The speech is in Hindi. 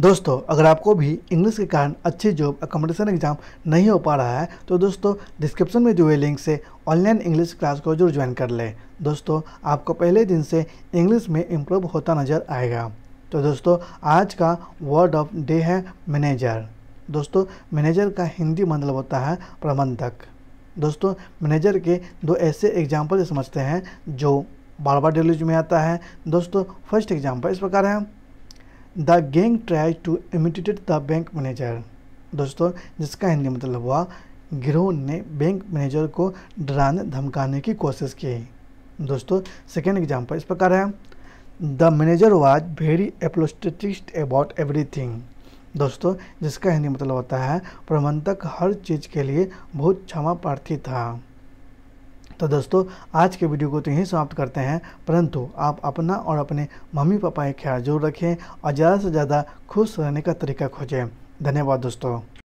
दोस्तों अगर आपको भी इंग्लिश के कारण अच्छी जॉब अकोमोडेशन एग्ज़ाम नहीं हो पा रहा है तो दोस्तों डिस्क्रिप्शन में जुए लिंक से ऑनलाइन इंग्लिश क्लास को जरूर ज्वाइन कर लें दोस्तों आपको पहले दिन से इंग्लिश में इम्प्रूव होता नज़र आएगा तो दोस्तों आज का वर्ड ऑफ डे है मैनेजर दोस्तों मैनेजर का हिंदी मतलब होता है प्रबंधक दोस्तों मैनेजर के दो ऐसे एग्जाम्पल समझते हैं जो बार बार डेलीज में आता है दोस्तों फर्स्ट एग्जाम्पल इस प्रकार है the gang try to imitated the bank manager दोस्तों जिसका हिंदी मतलब हुआ गिरोह ने बैंक मैनेजर को डराने धमकाने की कोशिश की दोस्तों सेकेंड एग्जाम्पल इस प्रकार है द मैनेजर वाज वेरी एप्लोस्टिस्ट अबाउट एवरीथिंग दोस्तों जिसका हिंदी मतलब होता है प्रबंधक हर चीज़ के लिए बहुत क्षमा प्रार्थी था तो दोस्तों आज के वीडियो को तो यहीं समाप्त करते हैं परंतु आप अपना और अपने मम्मी पापा का ख्याल जरूर रखें और ज़्यादा से ज़्यादा खुश रहने का तरीका खोजें धन्यवाद दोस्तों